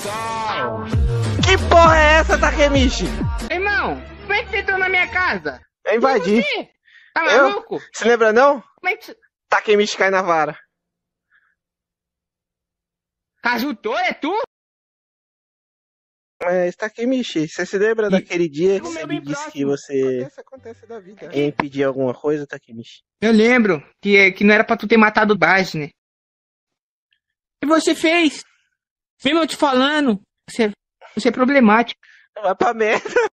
Que porra é essa, Takemichi? Irmão, como é que você entrou na minha casa? É tá eu invadi. Tá maluco? Eu? Se lembra não? Como é que... Takemichi cai na vara. Kazuto, é tu? Mas Takemichi, você se lembra e... daquele dia que você me disse próximo. que você acontece, acontece da vida, alguma coisa, Takemichi? Eu lembro que, é, que não era pra tu ter matado o Baj, né? E você fez? Mesmo eu te falando, você, você é problemático. Vai pra merda.